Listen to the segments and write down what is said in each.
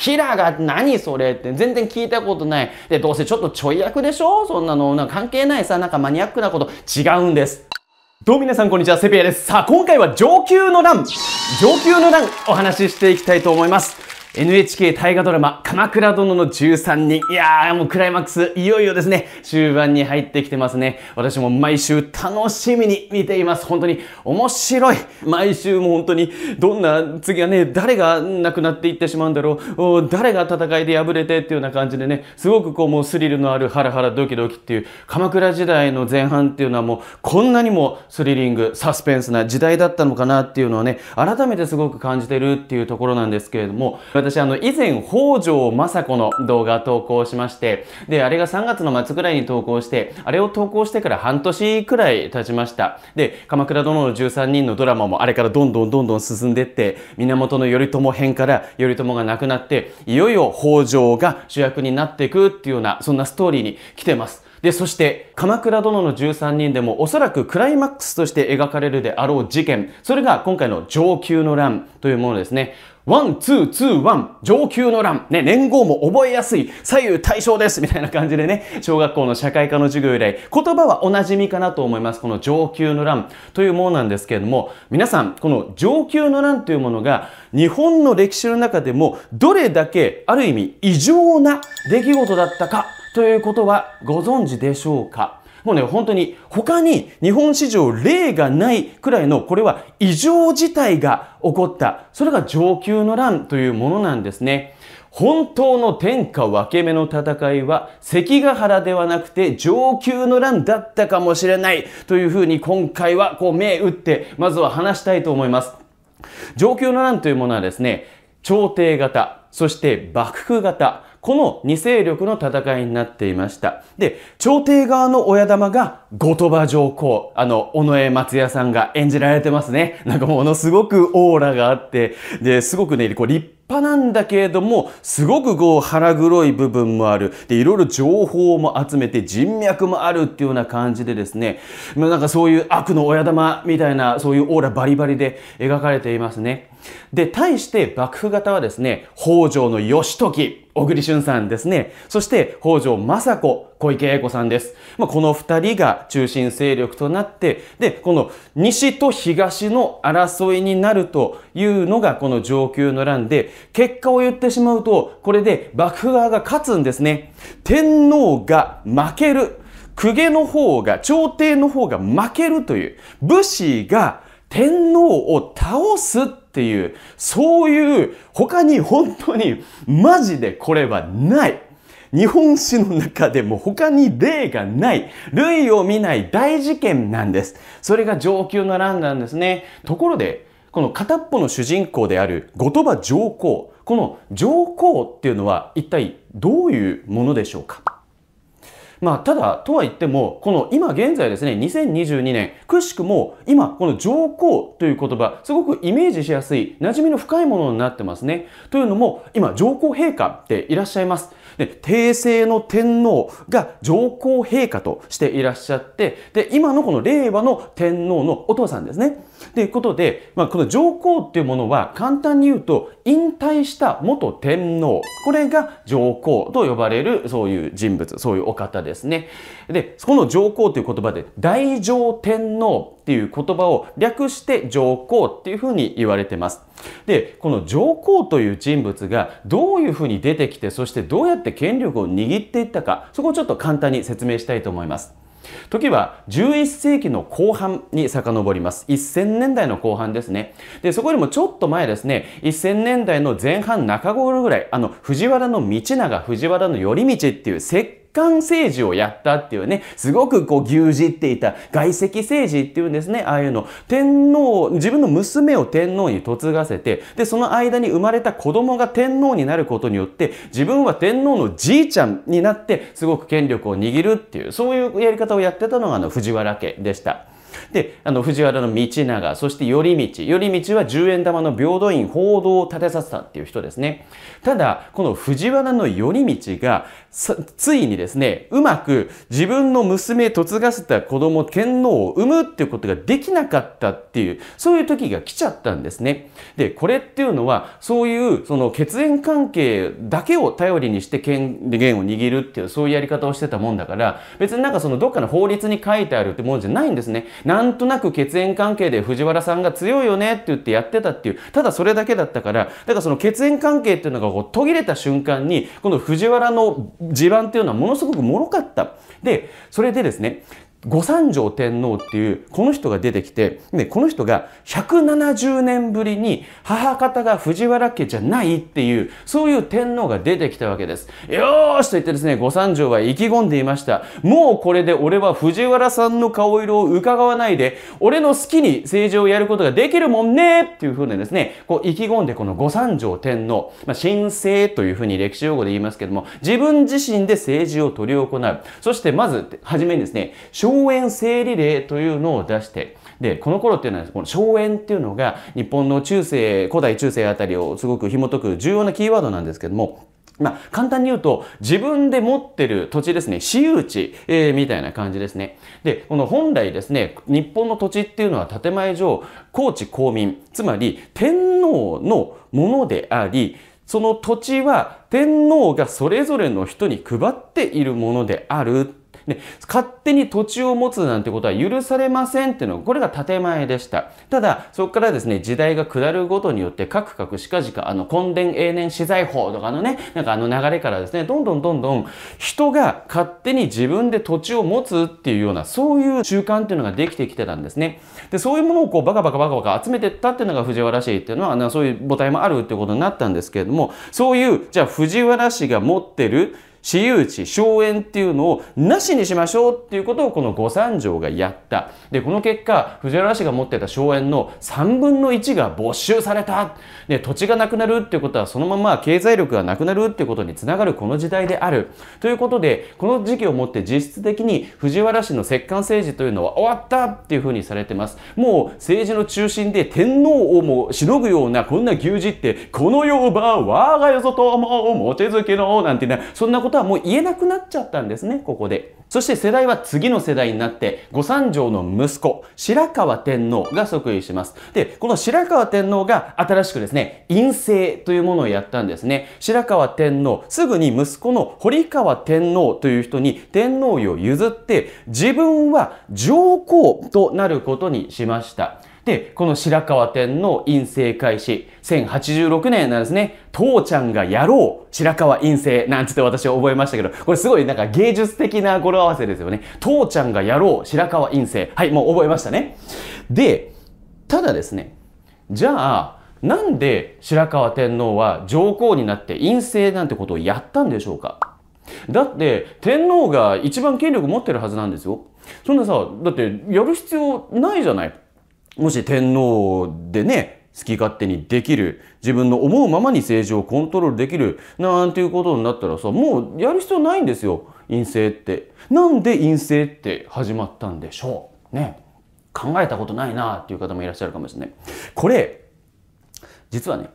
ひらが何それって全然聞いたことない。で、どうせちょっとちょい役でしょそんなの、なんか関係ないさ、なんかマニアックなこと違うんです。どうも皆さんこんにちは、セピアです。さあ、今回は上級の乱、上級の乱お話ししていきたいと思います。NHK 大河ドラマ「鎌倉殿の13人」いやーもうクライマックスいよいよですね終盤に入ってきてますね私も毎週楽しみに見ています本当に面白い毎週も本当にどんな次はね誰が亡くなっていってしまうんだろう誰が戦いで敗れてっていうような感じでねすごくこうもうスリルのあるハラハラドキドキっていう鎌倉時代の前半っていうのはもうこんなにもスリリングサスペンスな時代だったのかなっていうのはね改めてすごく感じてるっていうところなんですけれども私あの以前北条政子の動画投稿しましてであれが3月の末ぐらいに投稿してあれを投稿してから半年くらい経ちましたで「鎌倉殿の13人」のドラマもあれからどんどんどんどん進んでって源頼朝編から頼朝が亡くなっていよいよ北条が主役になっていくっていうようなそんなストーリーに来てますで、そして、鎌倉殿の13人でもおそらくクライマックスとして描かれるであろう事件、それが今回の上級の乱というものですね。ワン、ツー、ツー、ワン、上級の欄、ね、年号も覚えやすい、左右対称です、みたいな感じでね、小学校の社会科の授業以来、言葉はおなじみかなと思います。この上級の欄というものなんですけれども、皆さん、この上級の欄というものが、日本の歴史の中でも、どれだけ、ある意味、異常な出来事だったか、ということはご存知でしょうかもうね、本当に他に日本史上例がないくらいの、これは異常事態が起こった。それが上級の乱というものなんですね。本当の天下分け目の戦いは関ヶ原ではなくて上級の乱だったかもしれないというふうに今回はこう目打ってまずは話したいと思います。上級の乱というものはですね、朝廷型、そして幕府型、この二勢力の戦いになっていました。で、朝廷側の親玉が後鳥羽上皇、あの、尾上松也さんが演じられてますね。なんかものすごくオーラがあって、で、すごくね、こう立派派なんだけれどもすごくこう腹黒い部分もあるでいろいろ情報も集めて人脈もあるっていうような感じでですねなんかそういう悪の親玉みたいなそういうオーラバリバリで描かれていますね。で、対して幕府方はですね、北条の義時、小栗旬さんですね、そして北条政子、小池栄子さんです。まあ、この二人が中心勢力となって、で、この西と東の争いになるというのがこの上級の乱で、結果を言ってしまうと、これで幕府側が勝つんですね。天皇が負ける。公家の方が、朝廷の方が負けるという、武士が天皇を倒すっていう、そういう、他に本当に、マジでこれはない。日本史の中でも他に例がない類を見ない大事件なんですそれが上級の乱なんですねところでこの片っぽの主人公である後鳥羽上皇この上皇っていうのは一体どういうものでしょうかまあ、ただ、とは言っても、この今現在ですね、2022年、くしくも今、この上皇という言葉、すごくイメージしやすい、馴染みの深いものになってますね。というのも、今、上皇陛下っていらっしゃいます。で、帝政の天皇が上皇陛下としていらっしゃって、で、今のこの令和の天皇のお父さんですね。ということで、まあ、この上皇っていうものは簡単に言うと引退した元天皇。これが上皇と呼ばれるそういう人物、そういうお方ですね。で、この上皇という言葉で大上天皇っていう言葉を略して上皇っていうふうに言われてます。で、この上皇という人物がどういうふうに出てきて、そしてどうやって権力を握っていったか、そこをちょっと簡単に説明したいと思います。時は11世紀の後半に遡ります。1000年代の後半ですね。で、そこよりもちょっと前ですね、1000年代の前半中頃ぐらい、あの、藤原道長、藤原の頼道っていう設韓政治をやったっていうね、すごくこう牛耳っていた外籍政治っていうんですね、ああいうの。天皇、自分の娘を天皇に嫁がせて、で、その間に生まれた子供が天皇になることによって、自分は天皇のじいちゃんになって、すごく権力を握るっていう、そういうやり方をやってたのがあの藤原家でした。で、あの、藤原の道長、そして頼道。頼道は十円玉の平等院報道を立てさせたっていう人ですね。ただ、この藤原の頼道がついにですね、うまく自分の娘、嫁がせた子供、天皇を産むっていうことができなかったっていう、そういう時が来ちゃったんですね。で、これっていうのは、そういう、その血縁関係だけを頼りにして権限を握るっていう、そういうやり方をしてたもんだから、別になんかそのどっかの法律に書いてあるってもんじゃないんですね。なんとなく血縁関係で藤原さんが強いよねって言ってやってたっていう、ただそれだけだったから、だからその血縁関係っていうのがこう途切れた瞬間に、この藤原の地盤っていうのはものすごく脆かった。で、それでですね、五三条天皇っていうこの人が出てきて、ね、この人が170年ぶりに母方が藤原家じゃないっていうそういう天皇が出てきたわけですよーしと言ってですね五三条は意気込んでいましたもうこれで俺は藤原さんの顔色を伺わないで俺の好きに政治をやることができるもんねっていうふうにですねこう意気込んでこの五三条天皇、まあ、神聖というふうに歴史用語で言いますけども自分自身で政治を執り行うそしてまず初めにですね荘園整理令というのを出して、で、この頃っていうのは、この荘園っていうのが、日本の中世、古代中世あたりをすごく紐解く重要なキーワードなんですけども、まあ、簡単に言うと、自分で持ってる土地ですね、私有地、えー、みたいな感じですね。で、この本来ですね、日本の土地っていうのは建前上、公地公民、つまり天皇のものであり、その土地は天皇がそれぞれの人に配っているものであるで、勝手に土地を持つなんてことは許されませんっていうのが、これが建前でした。ただ、そこからですね、時代が下るごとによって、カクカクしかじか、あの、根田永年資材法とかのね、なんかあの流れからですね、どんどんどんどん、人が勝手に自分で土地を持つっていうような、そういう習慣っていうのができてきてたんですね。で、そういうものをこう、バカバカバカバカ集めてったっていうのが藤原氏っていうのは、なそういう母体もあるっていうことになったんですけれども、そういう、じゃあ藤原氏が持ってる、私有地、荘園っていうのをなしにしましょうっていうことをこの五三条がやった。で、この結果、藤原氏が持ってた荘園の3分の1が没収された。で、土地がなくなるっていうことはそのまま経済力がなくなるっていうことにつながるこの時代である。ということで、この時期をもって実質的に藤原氏の摂関政治というのは終わったっていうふうにされてます。もう政治の中心で天皇をもしのぐようなこんな牛耳って、この世ば我がよぞと思う、持ち月の、なんてな、そんなことことはもう言えなくなっちゃったんですね、ここで。そして世代は次の世代になって、御三条の息子、白河天皇が即位します。で、この白河天皇が新しくですね、陰政というものをやったんですね。白河天皇、すぐに息子の堀川天皇という人に天皇位を譲って、自分は上皇となることにしました。で、この白河天の陰性開始、1086年なんですね、父ちゃんがやろう、白河陰性なんつって私は覚えましたけど、これすごいなんか芸術的な語呂合わせですよね。父ちゃんがやろう、白河陰性はい、もう覚えましたね。で、ただですね、じゃあ、なんで白河天皇は上皇になって陰性なんてことをやったんでしょうかだって天皇が一番権力持ってるはずなんですよ。そんなさ、だってやる必要ないじゃない。もし天皇でね、好き勝手にできる、自分の思うままに政治をコントロールできる、なんていうことになったらさ、もうやる必要ないんですよ。陰性って。なんで陰性って始まったんでしょう。ね。考えたことないなっていう方もいらっしゃるかもしれない。これ、実はね、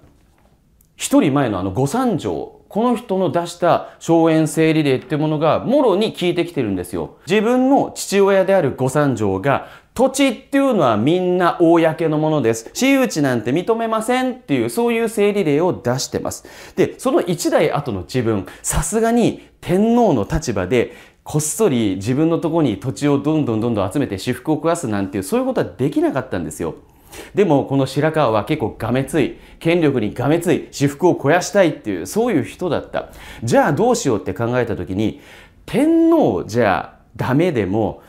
一人前のあの御三条、この人の出した荘園整理令っていうものがもろに効いてきてるんですよ。自分の父親である御三条が土地っていうのはみんな公のものです。私有地なんて認めませんっていう、そういう整理例を出してます。で、その1代後の自分、さすがに天皇の立場で、こっそり自分のとこに土地をどんどんどんどん集めて私服を食わすなんていう、そういうことはできなかったんですよ。でもこの白川は結構がめつい権力にがめつい私服を肥やしたいっていうそういう人だったじゃあどうしようって考えた時に天皇じゃダメでも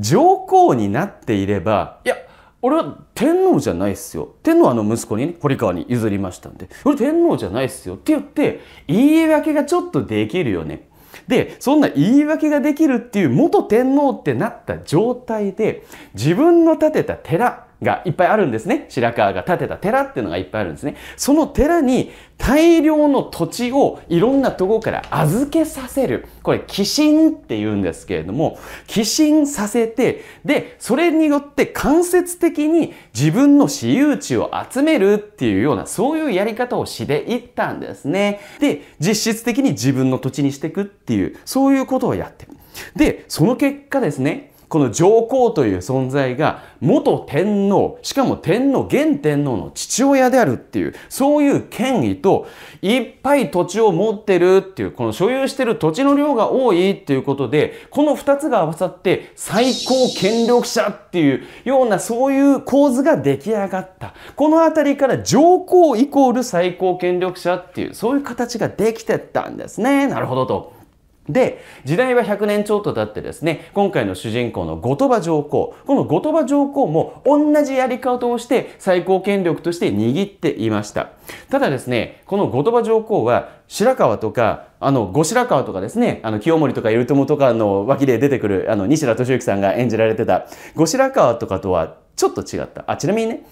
上皇になっていればいや俺は天皇じゃないっすよ天皇はあの息子に、ね、堀川に譲りましたんで俺天皇じゃないっすよって言って言い訳がちょっとできるよねでそんな言い訳ができるっていう元天皇ってなった状態で自分の建てた寺がいっぱいあるんですね。白川が建てた寺っていうのがいっぱいあるんですね。その寺に大量の土地をいろんなとこから預けさせる。これ、寄進って言うんですけれども、寄進させて、で、それによって間接的に自分の私有地を集めるっていうような、そういうやり方をしていったんですね。で、実質的に自分の土地にしていくっていう、そういうことをやってる。で、その結果ですね、この上皇という存在が元天皇、しかも天皇、現天皇の父親であるっていう、そういう権威と、いっぱい土地を持ってるっていう、この所有してる土地の量が多いっていうことで、この2つが合わさって最高権力者っていうようなそういう構図が出来上がった。この辺りから上皇イコール最高権力者っていう、そういう形ができてったんですね。なるほどと。で、時代は100年ちょっと経ってですね、今回の主人公の後鳥羽上皇。この後鳥羽上皇も同じやり方をして最高権力として握っていました。ただですね、この後鳥羽上皇は白川とか、あの、後白河とかですね、あの、清盛とか頼朝とかの脇で出てくる、あの、西田敏行さんが演じられてた、後白河とかとはちょっと違った。あ、ちなみにね、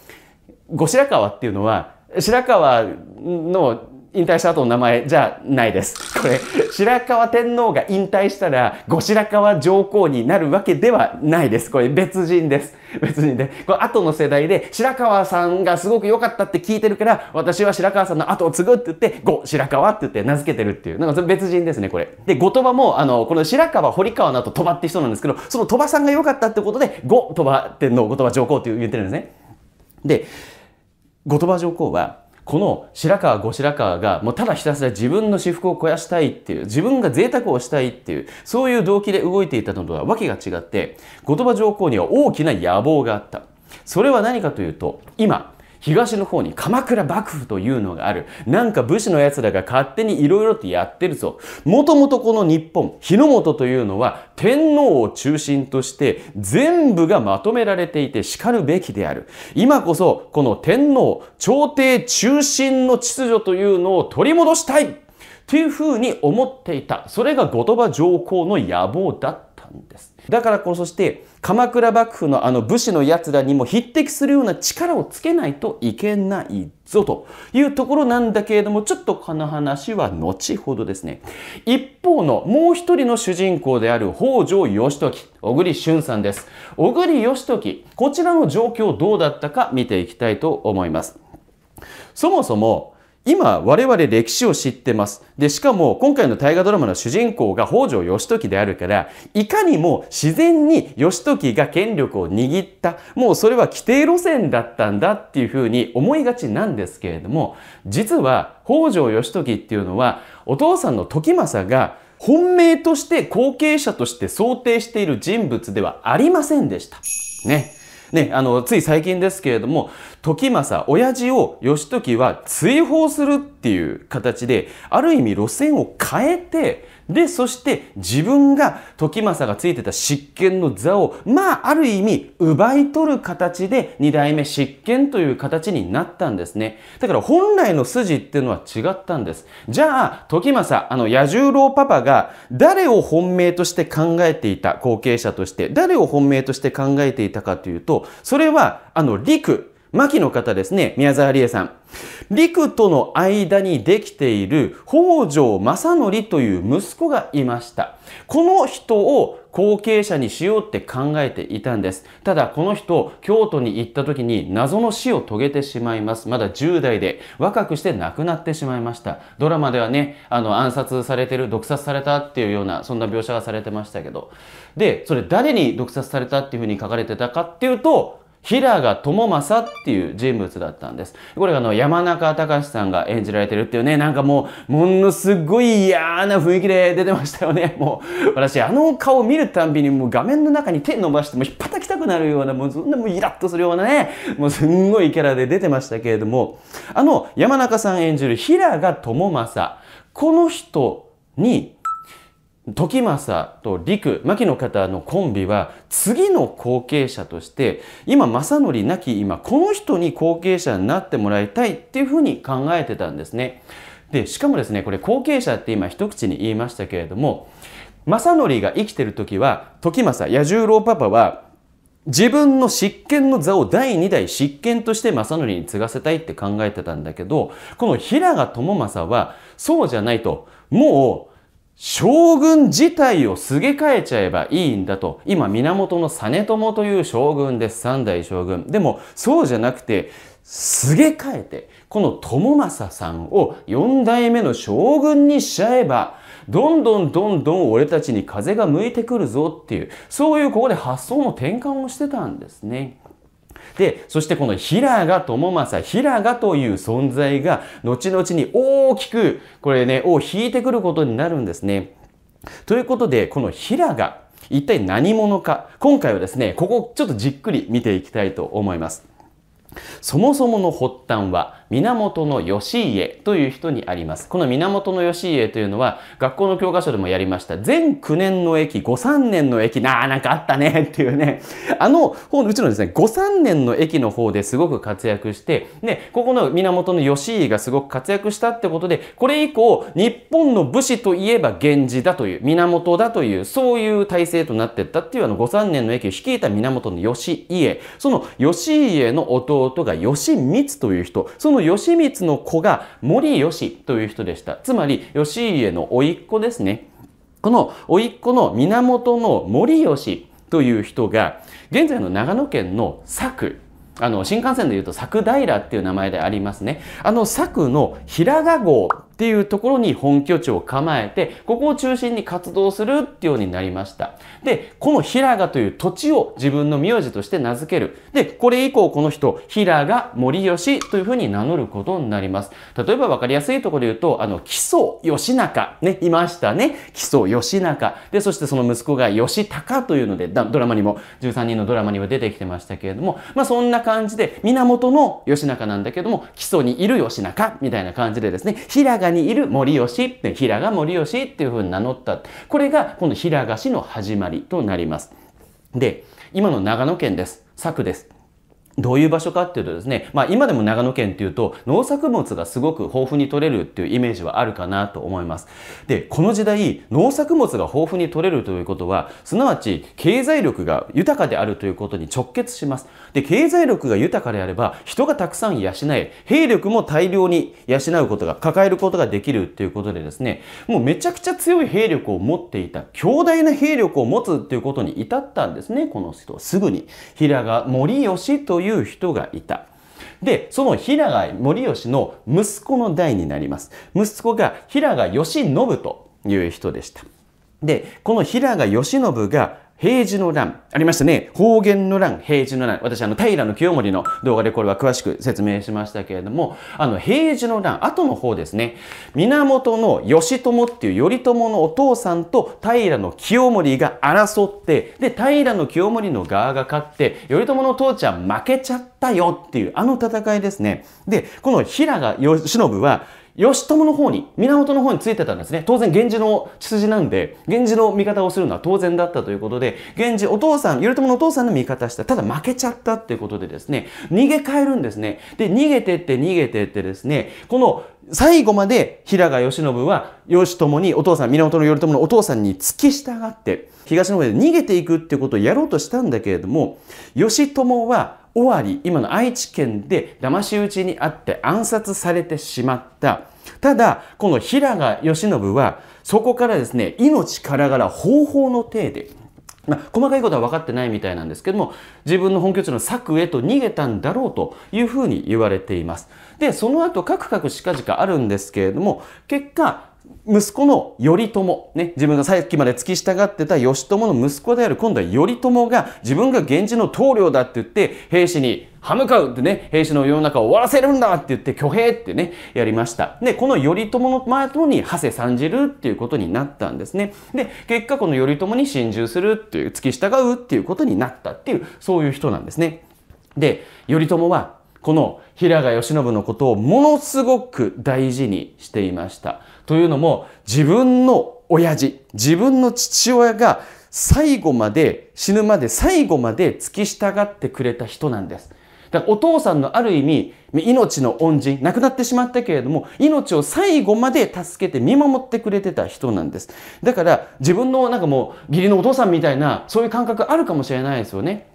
後白河っていうのは、白河の引退した後の名前じゃないです。これ、白河天皇が引退したら、後白河上皇になるわけではないです。これ別人です。別人で。これ後の世代で、白河さんがすごく良かったって聞いてるから、私は白河さんの後を継ぐって言って、後白河って言って名付けてるっていう。なんか別人ですね、これ。で、後鳥羽も、あの、この白河、堀川の後鳥羽って人なんですけど、その鳥羽さんが良かったってことで、後鳥羽天皇、後鳥羽上皇って言ってるんですね。で、後鳥羽上皇は、この白川五白川がもうただひたすら自分の私服を肥やしたいっていう自分が贅沢をしたいっていうそういう動機で動いていたのとはわけが違って後鳥羽上皇には大きな野望があったそれは何かというと今東の方に鎌倉幕府というのがある。なんか武士の奴らが勝手に色々とやってるぞ。もともとこの日本、日の本というのは天皇を中心として全部がまとめられていて叱るべきである。今こそこの天皇、朝廷中心の秩序というのを取り戻したいというふうに思っていた。それが後鳥羽上皇の野望だったんです。だからこそして鎌倉幕府のあの武士の奴らにも匹敵するような力をつけないといけないぞというところなんだけれども、ちょっとこの話は後ほどですね。一方のもう一人の主人公である北条義時、小栗旬さんです。小栗義時、こちらの状況どうだったか見ていきたいと思います。そもそも、今、我々歴史を知ってます。で、しかも、今回の大河ドラマの主人公が北条義時であるから、いかにも自然に義時が権力を握った、もうそれは規定路線だったんだっていうふうに思いがちなんですけれども、実は、北条義時っていうのは、お父さんの時政が、本命として後継者として想定している人物ではありませんでした。ね。ね、あの、つい最近ですけれども、時政、親父を義時は追放するっていう形で、ある意味路線を変えて、で、そして自分が時政がついてた執権の座を、まあ、ある意味、奪い取る形で二代目執権という形になったんですね。だから本来の筋っていうのは違ったんです。じゃあ、時政、あの、野十郎パパが誰を本命として考えていた、後継者として、誰を本命として考えていたかというと、それは、あの、陸、牧の方ですね、宮沢りえさん。陸との間にできている北条正則という息子がいました。この人を後継者にしようって考えていたんです。ただこの人、京都に行った時に謎の死を遂げてしまいます。まだ10代で若くして亡くなってしまいました。ドラマではね、あの暗殺されてる、毒殺されたっていうような、そんな描写がされてましたけど。で、それ誰に毒殺されたっていうふうに書かれてたかっていうと、平賀智政っていう人物だったんです。これがあの山中隆さんが演じられてるっていうね、なんかもう、ものすごい嫌な雰囲気で出てましたよね。もう、私、あの顔見るたんびにもう画面の中に手伸ばしてもう引っ叩きたくなるような、もうそんなもうイラッとするようなね、もうすんごいキャラで出てましたけれども、あの山中さん演じる平賀智政、この人に時政と陸、牧の方のコンビは次の後継者として今正則亡き今この人に後継者になってもらいたいっていうふうに考えてたんですね。でしかもですねこれ後継者って今一口に言いましたけれども正則が生きてる時は時政彌十郎パパは自分の執権の座を第二代執権として正則に継がせたいって考えてたんだけどこの平賀智政はそうじゃないともう将軍自体をすげ替えちゃえばいいんだと今源実朝という将軍です三代将軍でもそうじゃなくてすげ替えてこの友政さんを四代目の将軍にしちゃえばどんどんどんどん俺たちに風が向いてくるぞっていうそういうここで発想の転換をしてたんですね。で、そしてこの平賀智政平賀という存在が、後々に大きく、これね、を引いてくることになるんですね。ということで、この平賀、一体何者か、今回はですね、ここちょっとじっくり見ていきたいと思います。そもそもの発端は、源義家という人にあります。この源義家というのは学校の教科書でもやりました。全9年の駅、5、3年の駅、なあ、なんかあったね っていうね。あの方、うちのですね、5、3年の駅の方ですごく活躍して、ね、ここの源義家がすごく活躍したってことで、これ以降、日本の武士といえば源氏だという、源だという、そういう体制となってったっていうあの、5、3年の駅を率いた源義家。その義家の弟が義光という人、そのの義満の子が森義という人でした。つまり、義家の甥っ子ですね。この甥っ子の源の森義という人が、現在の長野県の佐久、あの、新幹線で言うと佐久平っていう名前でありますね。あの佐久の平賀号っていうところに本拠地を構えて、ここを中心に活動するっていうようになりました。で、この平賀という土地を自分の名字として名付ける。で、これ以降この人、平賀森吉というふうに名乗ることになります。例えば分かりやすいところで言うと、あの、木曽義仲、ね、いましたね。木曽義仲。で、そしてその息子が義高というので、ドラマにも、13人のドラマにも出てきてましたけれども、まあそんな感じで、源の義仲なんだけども、基礎にいる義仲みたいな感じでですね、平賀にいる森吉って、平賀森吉っていうふうに名乗った。これが、この平賀氏の始まりとなります。で、今の長野県です。佐久です。どういう場所かっていうとですね、まあ今でも長野県っていうと農作物がすごく豊富に取れるっていうイメージはあるかなと思います。で、この時代、農作物が豊富に取れるということは、すなわち経済力が豊かであるということに直結します。で、経済力が豊かであれば人がたくさん養え、兵力も大量に養うことが、抱えることができるっていうことでですね、もうめちゃくちゃ強い兵力を持っていた、強大な兵力を持つっていうことに至ったんですね、この人。は。すぐに。平賀森吉といういう人がいた。で、その平賀森吉の息子の代になります。息子が平賀義信という人でした。で、この平賀義信が平時の乱。ありましたね。方言の乱、平時の乱。私、あの、平の清盛の動画でこれは詳しく説明しましたけれども、あの、平時の乱、後の方ですね。源の義朝っていう頼朝のお父さんと平の清盛が争って、で、平の清盛の側が勝って、頼朝の父ちゃん負けちゃったよっていう、あの戦いですね。で、この平賀義信は、義朝の方に、源の方についてたんですね。当然、源氏の血筋なんで、源氏の味方をするのは当然だったということで、源氏お父さん、頼朝のお父さんの味方した。ただ負けちゃったっていうことでですね、逃げ帰るんですね。で、逃げてって逃げてってですね、この最後まで平賀義信は義朝にお父さん源頼朝のお父さんに付き従って東の方で逃げていくっていうことをやろうとしたんだけれども義朝は尾張今の愛知県で騙し討ちにあって暗殺されてしまったただこの平賀義信はそこからですね命からがら方法の体でまあ、細かいことは分かってないみたいなんですけども自分の本拠地の策へと逃げたんだろうというふうに言われていますで、その後、カクカクしかじかあるんですけれども、結果、息子の頼朝、ね、自分がさっきまで付き従ってた義朝の息子である今度は頼朝が自分が源氏の棟梁だって言って兵士に歯向かうってね、兵士の世の中を終わらせるんだって言って挙兵ってね、やりました。で、この頼朝の前とに長谷参じるっていうことになったんですね。で、結果この頼朝に心中するっていう、付き従うっていうことになったっていう、そういう人なんですね。で、頼朝はこの平賀義信のことをものすごく大事にしていました。というのも自分の親父、自分の父親が最後まで死ぬまで最後まで付き従ってくれた人なんです。だからお父さんのある意味命の恩人亡くなってしまったけれども命を最後まで助けて見守ってくれてた人なんですだから自分のなんかもう義理のお父さんみたいなそういう感覚あるかもしれないですよね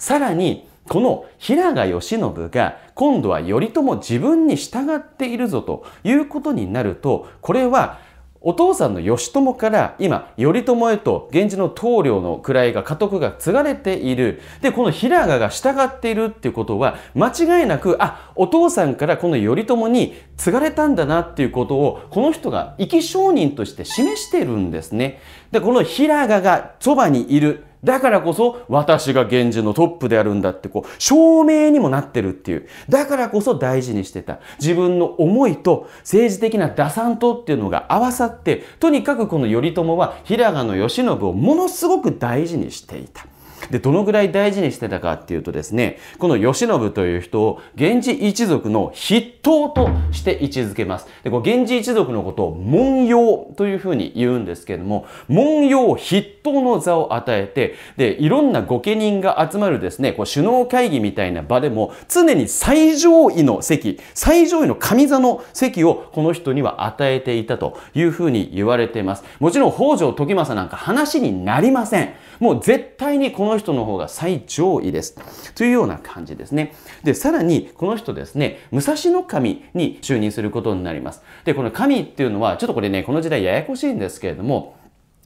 さらにこの平賀義信が今度は頼朝自分に従っているぞということになるとこれはお父さんの義朝から今頼朝へと源氏の棟梁の位が家督が継がれているでこの平賀が従っているっていうことは間違いなくあお父さんからこの頼朝に継がれたんだなっていうことをこの人が生き証人として示してるんですね。でこの平賀がそばにいるだからこそ私が源氏のトップであるんだってこう証明にもなってるっていう。だからこそ大事にしてた。自分の思いと政治的な打算とっていうのが合わさって、とにかくこの頼朝は平賀の慶喜をものすごく大事にしていた。で、どのぐらい大事にしてたかっていうとですね、この慶喜という人を源氏一族の筆頭として位置づけます。で、この源氏一族のことを文様というふうに言うんですけれども、文様筆頭の座を与えて、で、いろんな御家人が集まるですね、こう首脳会議みたいな場でも、常に最上位の席、最上位の上座の席をこの人には与えていたというふうに言われています。もちろん北条時政なんか話になりません。もう絶対にこのの人の方が最上位です。というような感じですね。で、さらに、この人ですね、武蔵の神に就任することになります。で、この神っていうのは、ちょっとこれね、この時代ややこしいんですけれども、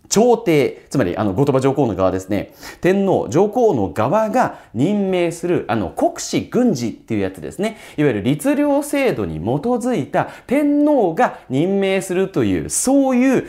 朝廷、つまり、あの、後鳥羽上皇の側ですね、天皇、上皇の側が任命する、あの、国士軍事っていうやつですね、いわゆる律令制度に基づいた天皇が任命するという、そういう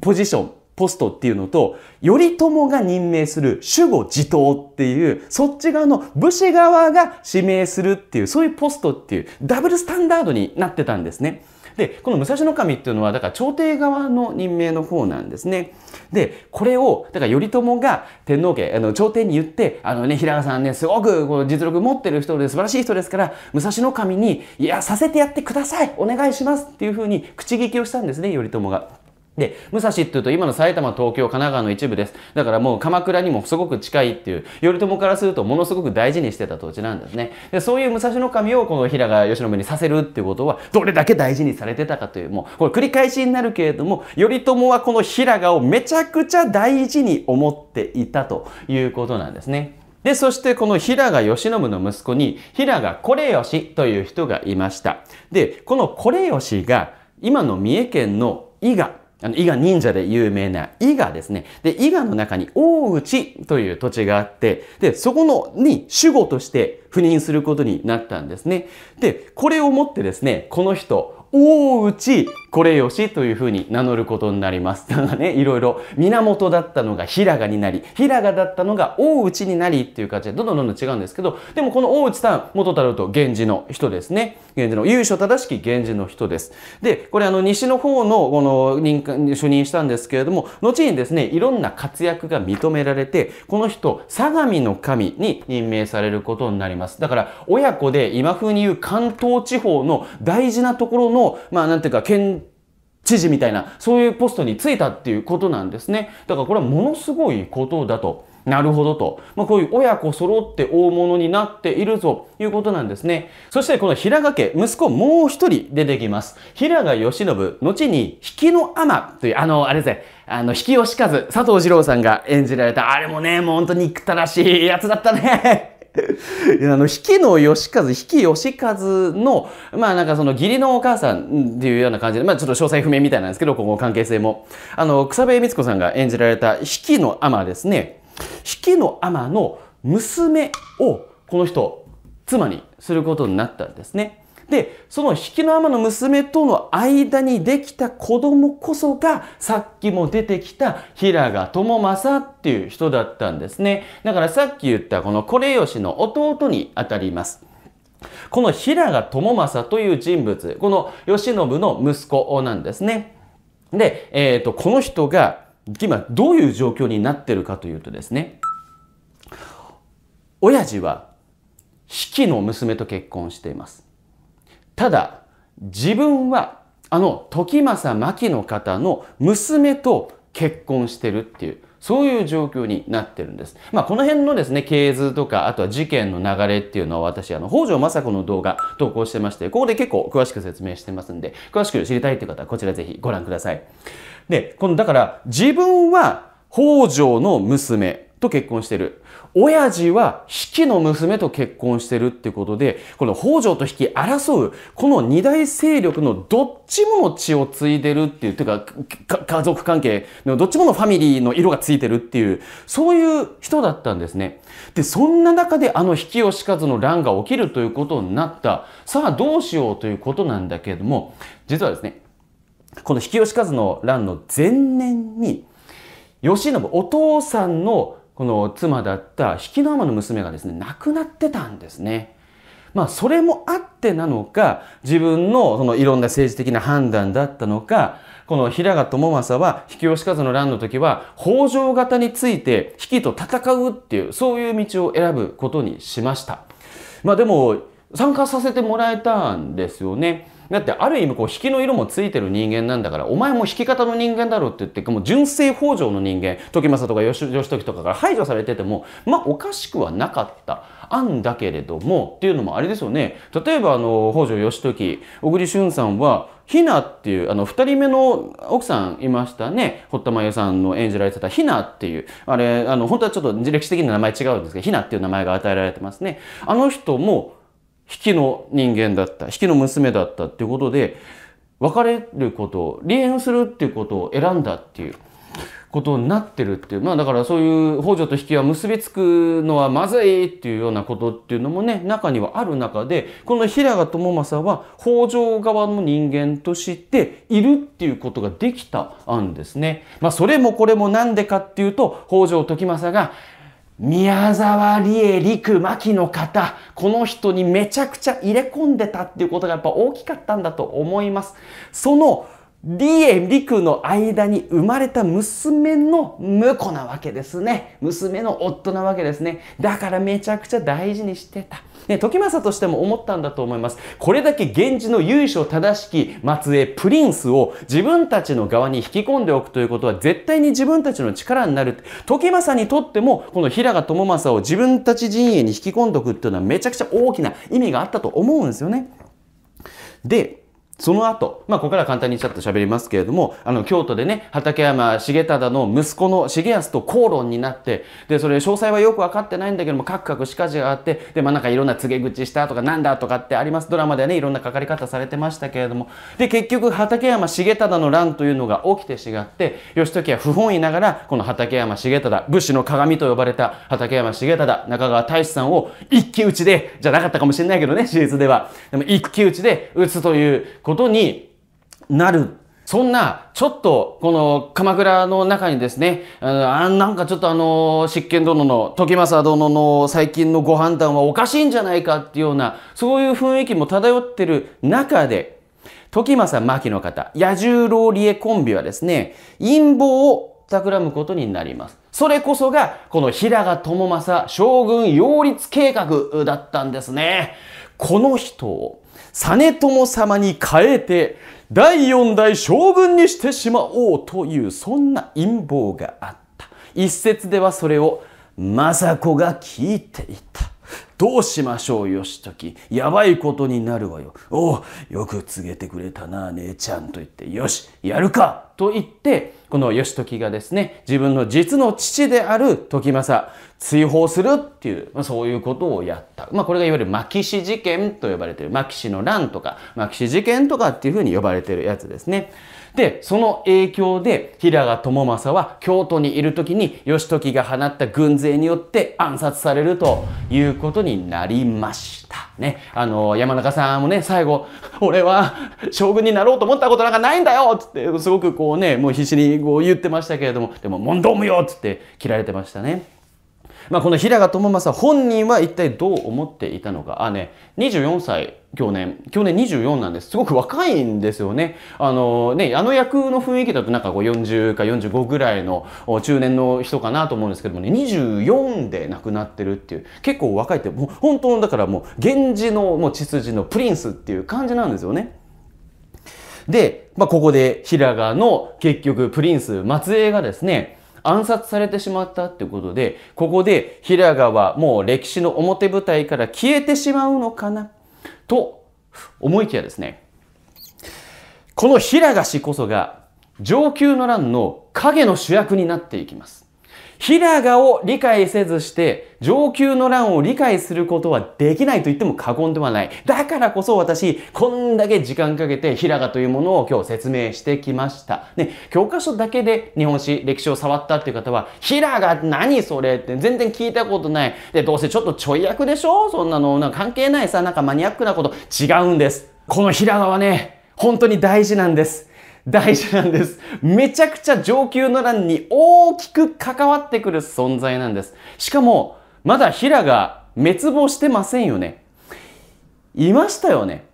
ポジションポストっていうのと、頼朝が任命する守護自頭っていう、そっち側の武士側が指名するっていう、そういうポストっていうダブルスタンダードになってたんですね。で、この武蔵守神っていうのは、だから朝廷側の任命の方なんですね。で、これを、だから頼朝が天皇家、あの、朝廷に言って、あのね、平賀さんね、すごくこの実力持ってる人で素晴らしい人ですから、武蔵守神に、いや、させてやってくださいお願いしますっていうふうに口利きをしたんですね、頼朝が。で、武蔵っていうと今の埼玉、東京、神奈川の一部です。だからもう鎌倉にもすごく近いっていう、頼朝からするとものすごく大事にしてた土地なんですね。で、そういう武蔵の神をこの平賀義信にさせるっていうことは、どれだけ大事にされてたかという、もう、これ繰り返しになるけれども、頼朝はこの平賀をめちゃくちゃ大事に思っていたということなんですね。で、そしてこの平賀義信の息子に、平賀これよしという人がいました。で、このこれよしが、今の三重県の伊賀あの、伊賀忍者で有名な伊賀ですね。で、伊賀の中に大内という土地があって、で、そこのに守護として赴任することになったんですね。で、これをもってですね、この人、大内これよしというふうに名乗ることになります。だ からね、いろいろ源だったのが平賀になり、平賀だったのが大内になりっていう感じでどんどんどんどん違うんですけど、でもこの大内さん、元太郎と源氏の人ですね。源氏の、由緒正しき源氏の人です。で、これあの西の方のこの任官、主任したんですけれども、後にですね、いろんな活躍が認められて、この人、相模の神に任命されることになります。だから、親子で今風に言う関東地方の大事なところの、まあなんていうか、県知事みたいな、そういうポストに就いたっていうことなんですね。だからこれはものすごいことだと。なるほどと。まあ、こういう親子揃って大物になっているぞ、いうことなんですね。そしてこの平賀家、息子もう一人出てきます。平賀義信、後に引きの天という、あの、あれですね、あの、引き義和、佐藤二郎さんが演じられた、あれもね、もう本当に憎たらしいやつだったね。あの、比企の義和、比企義和の、まあなんかその義理のお母さんっていうような感じで、まあちょっと詳細不明みたいなんですけど、この関係性も。あの、草笛光子さんが演じられた比企の尼ですね。比企の尼の娘を、この人、妻にすることになったんですね。で、その引きの天の娘との間にできた子供こそが、さっきも出てきた平賀智政っていう人だったんですね。だからさっき言ったこのこれよしの弟にあたります。この平賀智政という人物、この慶喜の息子なんですね。で、えっ、ー、と、この人が今どういう状況になってるかというとですね、親父は比企の娘と結婚しています。ただ、自分は、あの、時政牧の方の娘と結婚してるっていう、そういう状況になってるんです。まあ、この辺のですね、系図とか、あとは事件の流れっていうのは私、あの、北条政子の動画投稿してまして、ここで結構詳しく説明してますんで、詳しく知りたいっていう方はこちらぜひご覧ください。で、この、だから、自分は北条の娘、と結婚してる。親父は比企の娘と結婚してるってことで、この北条と比企争う、この二大勢力のどっちもの血を継いでるっていう、うか家族関係のどっちものファミリーの色がついてるっていう、そういう人だったんですね。で、そんな中であの比企義和の乱が起きるということになった。さあどうしようということなんだけれども、実はですね、この比企義和の乱の前年に、慶喜お父さんのこの妻だった引きの天の娘がですね、亡くなってたんですね。まあ、それもあってなのか、自分のそのいろんな政治的な判断だったのか、この平賀智政は、引きし数の乱の時は、北条型について引きと戦うっていう、そういう道を選ぶことにしました。まあでも、参加させてもらえたんですよね。だってある意味こう引きの色もついてる人間なんだからお前も引き方の人間だろって言ってもう純正北条の人間時政とか義時とかから排除されててもまあおかしくはなかったあんだけれどもっていうのもあれですよね例えばあの北条義時小栗旬さんはひなっていう、あの、二人目の奥さんいましたね。堀田真由さんの演じられてたひなっていう、あれ、あの、本当はちょっと歴史的な名前違うんですけど、ひなっていう名前が与えられてますね。あの人も、引きの人間だった、引きの娘だったっていうことで、別れること、を、離縁するっていうことを選んだっていうことになってるっていう、まあだからそういう北条と引きは結びつくのはまずいっていうようなことっていうのもね、中にはある中で、この平賀智政は北条側の人間としているっていうことができた案ですね。まあそれもこれもなんでかっていうと、北条時政が宮沢りえ、陸、牧の方、この人にめちゃくちゃ入れ込んでたっていうことがやっぱ大きかったんだと思います。その理恵、陸の間に生まれた娘の婿なわけですね。娘の夫なわけですね。だからめちゃくちゃ大事にしてた。ね、時政としても思ったんだと思います。これだけ源氏の由緒正しき末裔プリンスを自分たちの側に引き込んでおくということは絶対に自分たちの力になる。時政にとってもこの平賀智政を自分たち陣営に引き込んでおくっていうのはめちゃくちゃ大きな意味があったと思うんですよね。で、その後、まあ、ここから簡単にちょっと喋りますけれども、あの、京都でね、畠山重忠の息子の重康と口論になって、で、それ詳細はよく分かってないんだけども、カクカクしかじがあって、で、まあ、なんかいろんな告げ口したとか、なんだとかってあります。ドラマでね、いろんな書かれ方されてましたけれども、で、結局、畠山重忠の乱というのが起きてしまって、義時は不本意ながら、この畠山重忠、武士の鏡と呼ばれた畠山重忠、中川大志さんを一騎打ちで、じゃなかったかもしれないけどね、手術では。でも一騎打ちで打つという、ことになるそんな、ちょっと、この、鎌倉の中にですね、あなんかちょっとあの、執権殿の、時政殿の最近のご判断はおかしいんじゃないかっていうような、そういう雰囲気も漂ってる中で、時政牧の方、野十郎理恵コンビはですね、陰謀を企むことになります。それこそが、この平賀朝政将軍擁立計画だったんですね。この人を実朝様に変えて第4代将軍にしてしまおうというそんな陰謀があった一説ではそれを政子が聞いていたどうしましょう、義時。やばいことになるわよ。おお、よく告げてくれたな、姉ちゃんと言って、よし、やるかと言って、この義時がですね、自分の実の父である時政、追放するっていう、まあ、そういうことをやった。まあ、これがいわゆる牧師事件と呼ばれてる、牧師の乱とか、牧師事件とかっていうふうに呼ばれてるやつですね。で、その影響で、平賀智政は京都にいる時に義時が放った軍勢によって暗殺されるということになりました。ね。あの、山中さんもね、最後、俺は将軍になろうと思ったことなんかないんだよつって、すごくこうね、もう必死にこう言ってましたけれども、でも問答無用つって切られてましたね。まあ、この平賀智政本人は一体どう思っていたのか。あ、ね、24歳去年、去年24なんです。すごく若いんですよね。あのね、あの役の雰囲気だとなんかこう40か45ぐらいの中年の人かなと思うんですけどもね、24で亡くなってるっていう、結構若いって、もう本当のだからもう、源氏のもう血筋のプリンスっていう感じなんですよね。で、まあ、ここで平賀の結局プリンス松江がですね、暗殺されてしまったってことで、ここで平賀はもう歴史の表舞台から消えてしまうのかなと思いきやですね、この平賀氏こそが上級の乱の影の主役になっていきます。ひらがを理解せずして、上級の欄を理解することはできないと言っても過言ではない。だからこそ私、こんだけ時間かけて平賀というものを今日説明してきました。ね、教科書だけで日本史、歴史を触ったっていう方は、平賀何それって全然聞いたことない。で、どうせちょっとちょい役でしょそんなの、なんか関係ないさ、なんかマニアックなこと違うんです。この平がはね、本当に大事なんです。大事なんです。めちゃくちゃ上級の欄に大きく関わってくる存在なんです。しかも、まだヒラが滅亡してませんよね。いましたよね。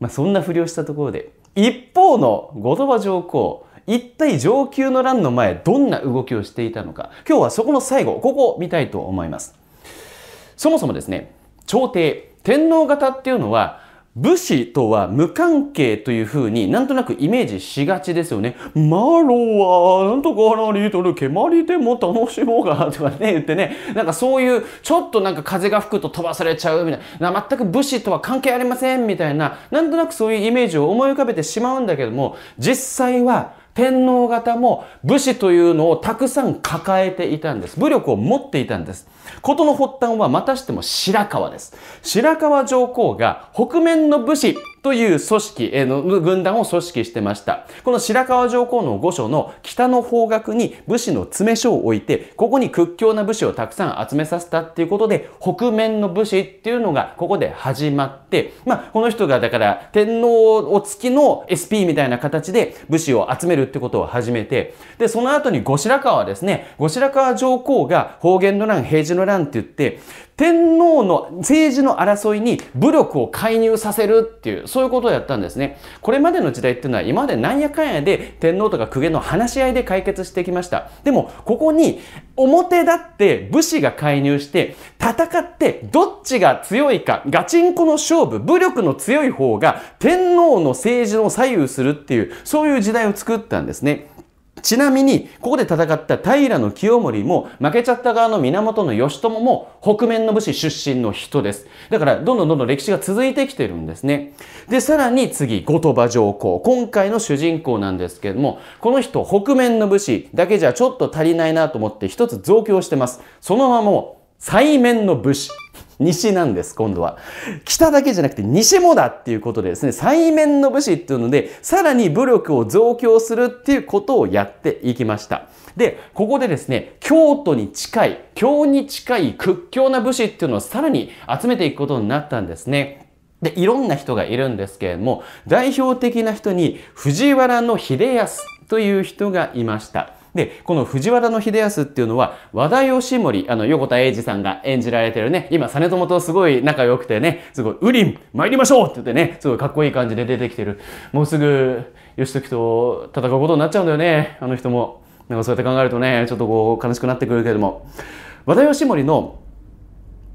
まあ、そんな不良したところで。一方の後鳥羽上皇、一体上級の乱の前、どんな動きをしていたのか。今日はそこの最後、ここを見たいと思います。そもそもですね、朝廷、天皇方っていうのは、武士とは無関係というふうになんとなくイメージしがちですよね。マロはなんとかなりトル蹴鞠でも楽しもうかとかね言ってね、なんかそういうちょっとなんか風が吹くと飛ばされちゃうみたいな、全く武士とは関係ありませんみたいな、なんとなくそういうイメージを思い浮かべてしまうんだけども、実際は天皇方も武士というのをたくさん抱えていたんです。武力を持っていたんです。ことの発端はまたしても白河です。白河上皇が北面の武士という組織、の軍団を組織してました。この白河上皇の御所の北の方角に武士の詰所を置いて、ここに屈強な武士をたくさん集めさせたっていうことで、北面の武士っていうのがここで始まって、まあ、この人がだから天皇お付きの SP みたいな形で武士を集めるってことを始めて、で、その後に後白河ですね、後白河上皇が方言の乱平治の乱って言って、天皇の政治の争いに武力を介入させるっていう、そういうことをやったんですね。これまでの時代っていうのは今までなんやかんやで天皇とか公家の話し合いで解決してきました。でも、ここに表立って武士が介入して戦ってどっちが強いか、ガチンコの勝負、武力の強い方が天皇の政治を左右するっていう、そういう時代を作ったんですね。ちなみに、ここで戦った平清盛も、負けちゃった側の源義朝も、北面の武士出身の人です。だから、どんどんどんどん歴史が続いてきてるんですね。で、さらに次、後鳥羽上皇。今回の主人公なんですけども、この人、北面の武士だけじゃちょっと足りないなと思って、一つ増強してます。そのままも、西面の武士。西なんです、今度は。北だけじゃなくて西もだっていうことでですね、西面の武士っていうので、さらに武力を増強するっていうことをやっていきました。で、ここでですね、京都に近い、京に近い屈強な武士っていうのをさらに集めていくことになったんですね。で、いろんな人がいるんですけれども、代表的な人に藤原秀康という人がいました。で、この藤原の秀康っていうのは、和田義盛、あの、横田英二さんが演じられてるね、今、実朝とすごい仲良くてね、すごい、ウリン参りましょうって言ってね、すごいかっこいい感じで出てきてる。もうすぐ、義時と戦うことになっちゃうんだよね、あの人も。なんかそうやって考えるとね、ちょっとこう、悲しくなってくるけれども。和田義盛の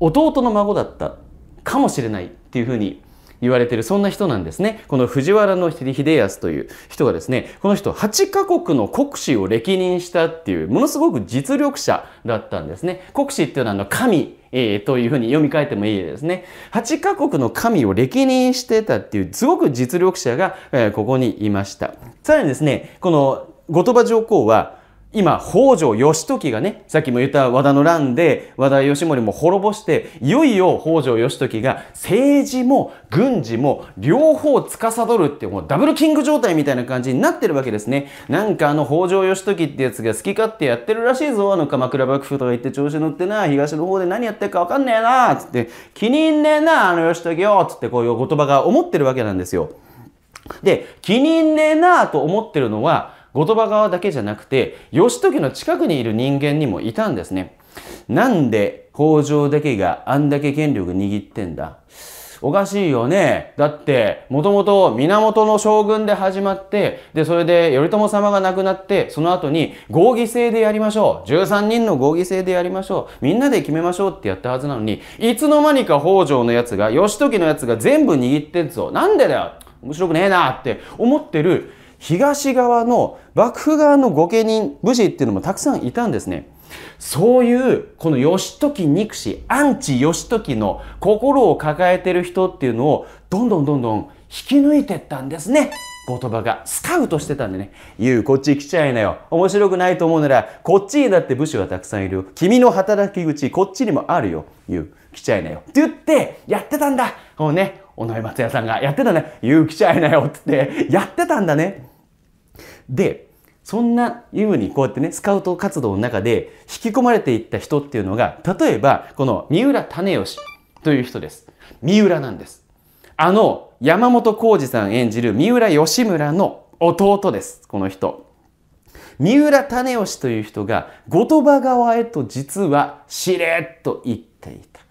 弟の孫だったかもしれないっていうふうに言われてる、そんな人なんですね。この藤原の秀康という人がですね、この人8カ国の国司を歴任したっていう、ものすごく実力者だったんですね。国司っていうのはあの神、えー、というふうに読み替えてもいいですね。8カ国の神を歴任してたっていう、すごく実力者が、えー、ここにいました。さらにですね、この後鳥羽上皇は、今、北条義時がね、さっきも言った和田の乱で、和田義盛も滅ぼして、いよいよ北条義時が政治も軍事も両方司るってもうダブルキング状態みたいな感じになってるわけですね。なんかあの北条義時ってやつが好き勝手やってるらしいぞ、あの鎌倉幕府とか言って調子乗ってな、東の方で何やってるかわかんねえな、つって、気に入んねえな、あの義時よ、つってこういう言葉が思ってるわけなんですよ。で、気に入んねえなと思ってるのは、後鳥羽側だけじゃなくて、義時の近くにいる人間にもいたんですね。なんで北条だけがあんだけ権力握ってんだおかしいよね。だって、もともと源の将軍で始まって、で、それで頼朝様が亡くなって、その後に合議制でやりましょう。13人の合議制でやりましょう。みんなで決めましょうってやったはずなのに、いつの間にか北条のやつが、義時のやつが全部握ってんぞ。なんでだよ面白くねえなって思ってる東側の幕府側の御家人武士っていうのもたくさんいたんですね。そういうこの義時憎しアンチ義時の心を抱えてる人っていうのをどんどんどんどん引き抜いてったんですね。言葉がスカウトしてたんでね。言う、こっち来ちゃいなよ。面白くないと思うなら、こっちにだって武士はたくさんいるよ。君の働き口、こっちにもあるよ。言う、来ちゃいなよ。って言って、やってたんだ。このね、尾上松也さんがやってたね。言う、来ちゃいなよ。って言って、やってたんだね。で、そんないうふうにこうやってね、スカウト活動の中で引き込まれていった人っていうのが、例えば、この三浦種義という人です。三浦なんです。あの、山本浩二さん演じる三浦義村の弟です。この人。三浦種義という人が後鳥羽川へと実はしれっと行っていた。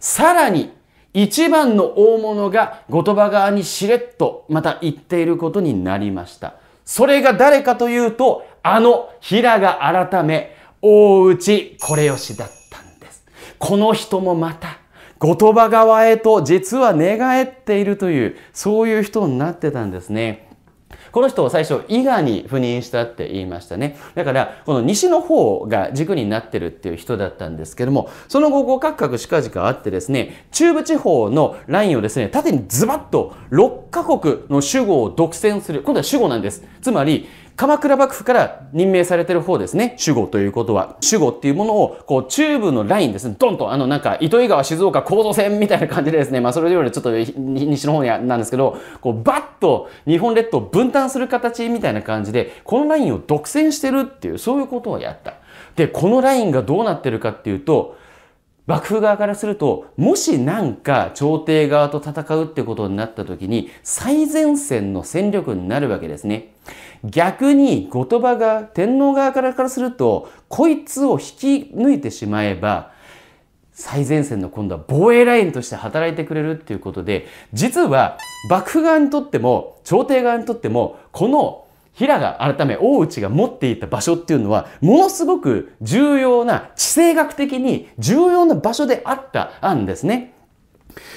さらに、一番の大物が後鳥羽川にしれっとまた行っていることになりました。それが誰かというと、あの平賀改め、大内これよしだったんです。この人もまた、後鳥羽側へと実は寝返っているという、そういう人になってたんですね。この人を最初、伊賀に赴任したって言いましたね。だから、この西の方が軸になってるっていう人だったんですけども、その後、五角角しかじかあってですね、中部地方のラインをですね、縦にズバッと6カ国の主語を独占する。今度は主語なんです。つまり、鎌倉幕府から任命されてる方ですね。守護ということは。守護っていうものを、こう、中部のラインですね。ドンと、あの、なんか、糸魚川静岡高度線みたいな感じでですね、まあ、それよりちょっと西の方なんですけど、こう、バッと日本列島を分担する形みたいな感じで、このラインを独占してるっていう、そういうことをやった。で、このラインがどうなってるかっていうと、幕府側からすると、もしなんか朝廷側と戦うってことになった時に、最前線の戦力になるわけですね。逆に後鳥羽が天皇側からからするとこいつを引き抜いてしまえば最前線の今度は防衛ラインとして働いてくれるっていうことで実は幕府側にとっても朝廷側にとってもこの平が改め大内が持っていた場所っていうのはものすごく重要な地政学的に重要な場所であった案ですね。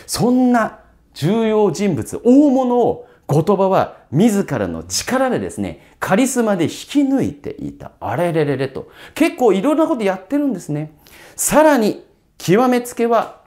そんな重要人物大物を後鳥羽は自らの力でですね、カリスマで引き抜いていた。あれれれれと。結構いろんなことやってるんですね。さらに、極めつけは、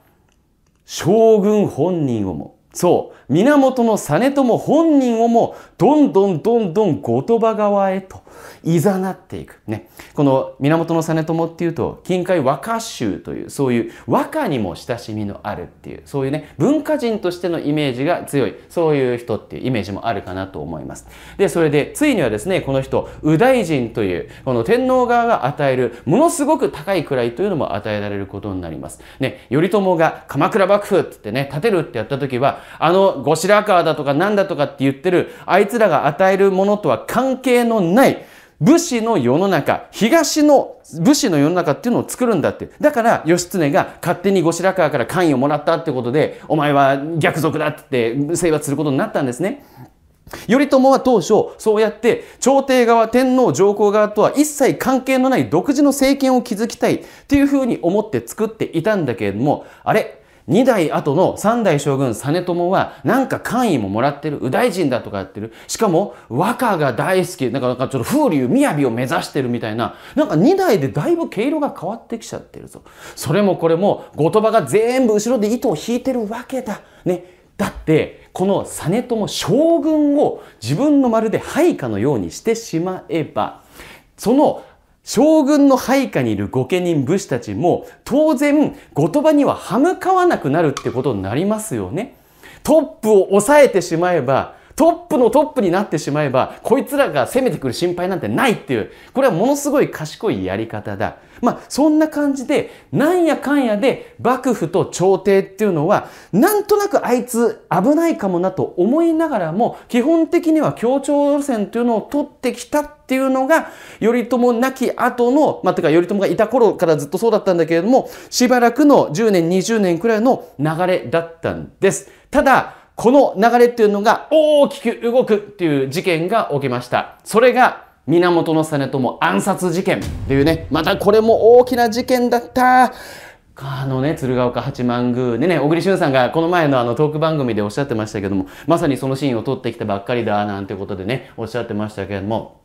将軍本人をも、そう、源実朝本人をもどんどんどんどん後鳥羽側へと誘っていく。ね。この源実朝っていうと、近海和歌集という、そういう和歌にも親しみのあるっていう、そういうね、文化人としてのイメージが強い、そういう人っていうイメージもあるかなと思います。で、それで、ついにはですね、この人、右大臣という、この天皇側が与える、ものすごく高い位というのも与えられることになります。ね、頼朝が鎌倉幕府ってね、建てるってやった時は、あの後白河だとか何だとかって言ってる、あいつらが与えるものとは関係のない、武士の世の中、東の武士の世の中っていうのを作るんだって。だから、義経が勝手に後白河から関与をもらったってことで、お前は逆賊だって征伐することになったんですね。頼朝は当初、そうやって朝廷側、天皇、上皇側とは一切関係のない独自の政権を築きたいっていうふうに思って作っていたんだけれども、あれ2代後の3代将軍実朝はなんか官位ももらってる右大臣だとかやってるしかも和歌が大好きなんかなんかちょっと風流雅を目指してるみたいななんか2代でだいぶ毛色が変わってきちゃってるぞそれもこれも後鳥羽が全部後ろで糸を引いてるわけだねだってこの実朝将軍を自分のまるで配下のようにしてしまえばその将軍の配下にいる御家人武士たちも当然言葉には歯向かわなくなるってことになりますよね。トップを抑えてしまえばトップのトップになってしまえばこいつらが攻めてくる心配なんてないっていうこれはものすごい賢いやり方だ。まあ、そんな感じで、なんやかんやで幕府と朝廷っていうのは、なんとなくあいつ危ないかもなと思いながらも、基本的には協調路線というのを取ってきたっていうのが、頼朝亡き後の、まあ、てか頼朝がいた頃からずっとそうだったんだけれども、しばらくの10年、20年くらいの流れだったんです。ただ、この流れっていうのが大きく動くっていう事件が起きました。それが源実朝暗殺事件というね、またこれも大きな事件だった。あのね、鶴岡八幡宮でね、小栗旬さんがこの前のあのトーク番組でおっしゃってましたけども、まさにそのシーンを撮ってきたばっかりだ、なんてことでね、おっしゃってましたけれども、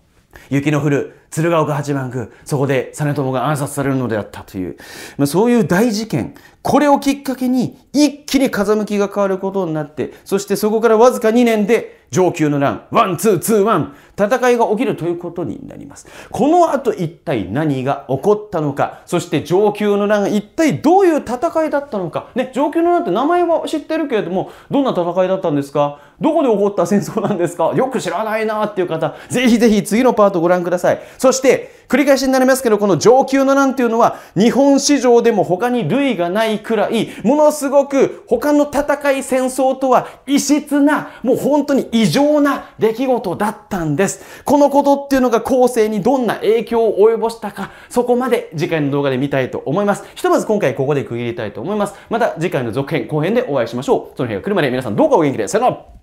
雪の降る鶴岡八幡宮、そこで実朝が暗殺されるのであったという、まあ、そういう大事件、これをきっかけに一気に風向きが変わることになって、そしてそこからわずか2年で上級の乱、ワン、ツー、ツー、ワン、戦いが起きるということになります。この後一体何が起こったのか、そして上級の乱一体どういう戦いだったのか、ね、上級の乱って名前は知ってるけれども、どんな戦いだったんですかどこで起こった戦争なんですかよく知らないなっていう方、ぜひぜひ次のパートご覧ください。そして、繰り返しになりますけど、この上級のなんていうのは、日本市場でも他に類がないくらい、ものすごく他の戦い戦争とは異質な、もう本当に異常な出来事だったんです。このことっていうのが後世にどんな影響を及ぼしたか、そこまで次回の動画で見たいと思います。ひとまず今回ここで区切りたいと思います。また次回の続編、後編でお会いしましょう。その日が来るまで皆さんどうかお元気で。さよなら